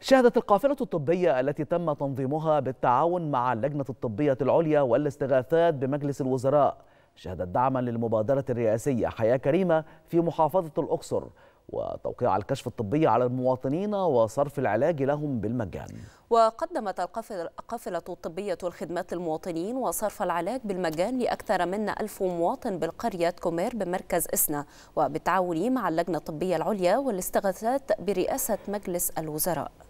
شهدت القافلة الطبية التي تم تنظيمها بالتعاون مع اللجنة الطبية العليا والاستغاثات بمجلس الوزراء شهدت دعما للمبادرة الرئاسية حياة كريمة في محافظة الأقصر وتوقيع الكشف الطبي على المواطنين وصرف العلاج لهم بالمجان وقدمت القافلة الطبية الخدمات للمواطنين وصرف العلاج بالمجان لأكثر من ألف مواطن بالقرية كومير بمركز إسنا وبالتعاون مع اللجنة الطبية العليا والاستغاثات برئاسة مجلس الوزراء